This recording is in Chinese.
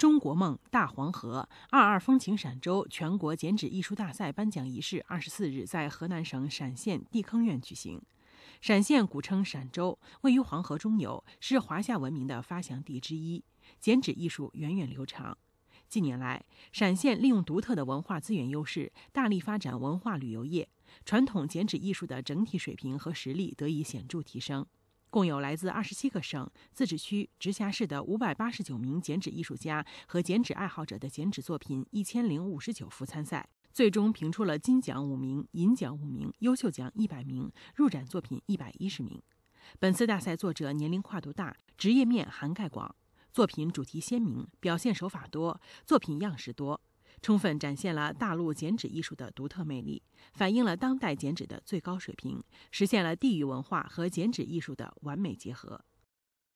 中国梦大黄河二二风情陕州全国剪纸艺术大赛颁奖仪式二十四日在河南省陕县地坑院举行。陕县古称陕州，位于黄河中游，是华夏文明的发祥地之一。剪纸艺术源远流长。近年来，陕县利用独特的文化资源优势，大力发展文化旅游业，传统剪纸艺术的整体水平和实力得以显著提升。共有来自二十七个省、自治区、直辖市的五百八十九名剪纸艺术家和剪纸爱好者的剪纸作品一千零五十九幅参赛，最终评出了金奖五名、银奖五名、优秀奖一百名、入展作品一百一十名。本次大赛作者年龄跨度大，职业面涵盖广，作品主题鲜明，表现手法多，作品样式多。充分展现了大陆剪纸艺术的独特魅力，反映了当代剪纸的最高水平，实现了地域文化和剪纸艺术的完美结合。